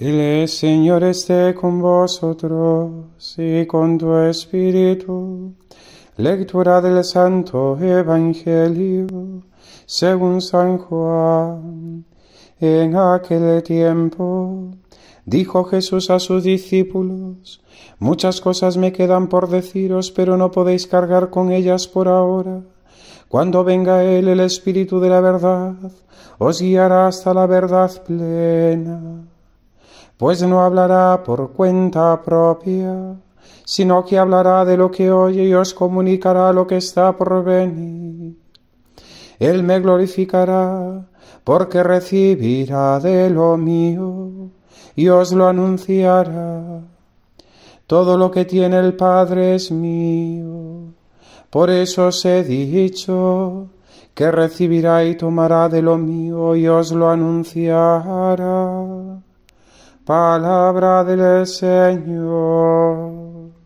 El Señor esté con vosotros y con tu espíritu. Lectura del Santo Evangelio según San Juan. En aquel tiempo dijo Jesús a sus discípulos, Muchas cosas me quedan por deciros, pero no podéis cargar con ellas por ahora. Cuando venga Él, el Espíritu de la verdad, os guiará hasta la verdad plena pues no hablará por cuenta propia, sino que hablará de lo que oye y os comunicará lo que está por venir. Él me glorificará, porque recibirá de lo mío y os lo anunciará. Todo lo que tiene el Padre es mío. Por eso os he dicho que recibirá y tomará de lo mío y os lo anunciará. Palabra del Señor.